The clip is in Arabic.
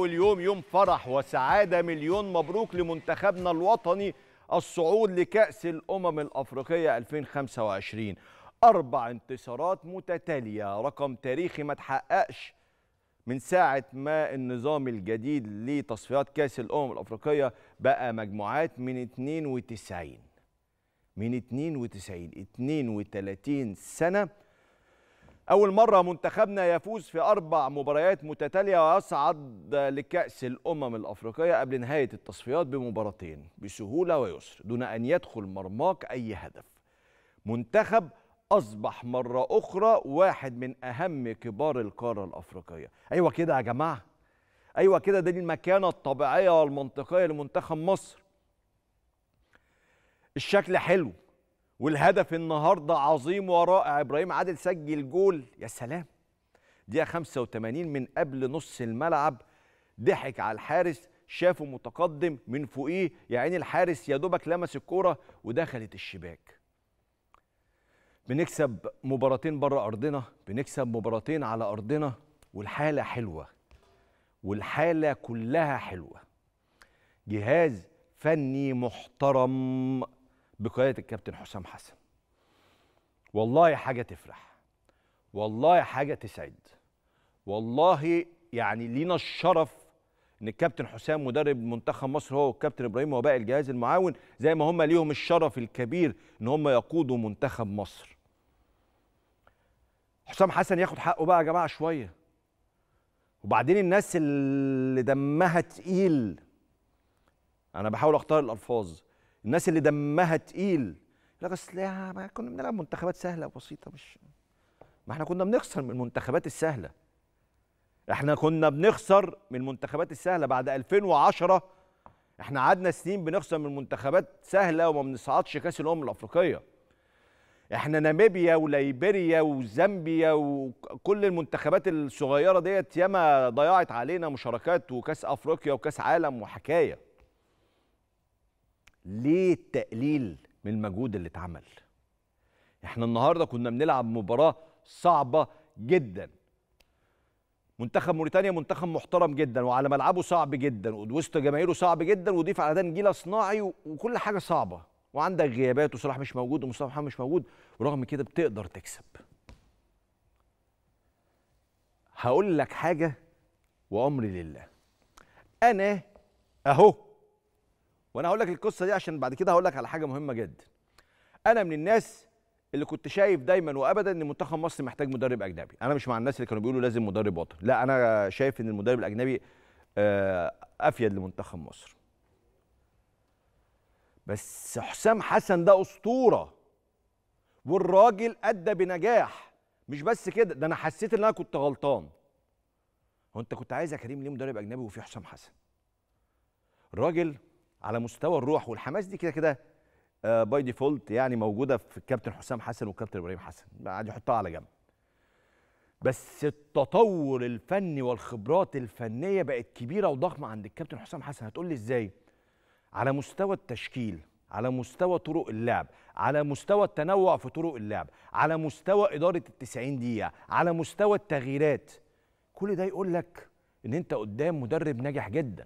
اليوم يوم فرح وسعادة مليون مبروك لمنتخبنا الوطني الصعود لكأس الأمم الأفريقية 2025 أربع انتصارات متتالية رقم تاريخي ما تحققش من ساعة ما النظام الجديد لتصفيات كأس الأمم الأفريقية بقى مجموعات من 92 من 92 32 سنة أول مرة منتخبنا يفوز في أربع مباريات متتالية ويصعد لكأس الأمم الأفريقية قبل نهاية التصفيات بمباراتين بسهولة ويسر دون أن يدخل مرماك أي هدف منتخب أصبح مرة أخرى واحد من أهم كبار القارة الأفريقية أيوة كده يا جماعة أيوة كده دي المكانة الطبيعية والمنطقية لمنتخب مصر الشكل حلو والهدف النهارده عظيم ورائع ابراهيم عادل سجل جول يا سلام دقيقه 85 من قبل نص الملعب ضحك على الحارس شافه متقدم من فوقيه يا عيني الحارس يا دوبك لمس الكوره ودخلت الشباك بنكسب مباراتين بره ارضنا بنكسب مباراتين على ارضنا والحاله حلوه والحاله كلها حلوه جهاز فني محترم بقياده الكابتن حسام حسن والله حاجه تفرح والله حاجه تسعد والله يعني لينا الشرف ان الكابتن حسام مدرب منتخب مصر هو والكابتن ابراهيم وباقي الجهاز المعاون زي ما هم ليهم الشرف الكبير ان هم يقودوا منتخب مصر حسام حسن ياخد حقه بقى يا جماعه شويه وبعدين الناس اللي دمها تقيل انا بحاول اختار الالفاظ الناس اللي دمها تقيل لا بس ما كنا بنلعب منتخبات سهله وبسيطه مش ما احنا كنا بنخسر من المنتخبات السهله احنا كنا بنخسر من المنتخبات السهله بعد 2010 احنا قعدنا سنين بنخسر من منتخبات سهله وما بنصعدش كاس الامم الافريقيه احنا ناميبيا وليبيريا وزامبيا وكل المنتخبات الصغيره ديت ياما ضيعت علينا مشاركات وكاس افريقيا وكاس عالم وحكايه ليه التقليل من المجهود اللي اتعمل احنا النهارده كنا بنلعب مباراه صعبه جدا منتخب موريتانيا منتخب محترم جدا وعلى ملعبه صعب جدا ووسط جماهيره صعب جدا وضيف على ده نجيله صناعي وكل حاجه صعبه وعندك غيابات وصلاح مش موجود ومصطفى محمد مش موجود ورغم كده بتقدر تكسب هقول لك حاجه وامري لله انا اهو وانا هقول لك القصه دي عشان بعد كده هقول لك على حاجه مهمه جدا انا من الناس اللي كنت شايف دايما وابدا ان منتخب مصر محتاج مدرب اجنبي انا مش مع الناس اللي كانوا بيقولوا لازم مدرب وطني لا انا شايف ان المدرب الاجنبي آه، افيد لمنتخب مصر بس حسام حسن ده اسطوره والراجل ادى بنجاح مش بس كده ده انا حسيت ان انا كنت غلطان هو انت كنت عايز يا كريم ليه مدرب اجنبي وفي حسام حسن الراجل على مستوى الروح والحماس دي كده كده باي آه، ديفولت يعني موجوده في الكابتن حسام حسن والكابتن ابراهيم حسن عادي حطها على جنب بس التطور الفني والخبرات الفنيه بقت كبيره وضخمه عند الكابتن حسام حسن هتقول لي ازاي على مستوى التشكيل على مستوى طرق اللعب على مستوى التنوع في طرق اللعب على مستوى اداره ال90 دقيقه على مستوى التغييرات كل ده يقول لك ان انت قدام مدرب ناجح جدا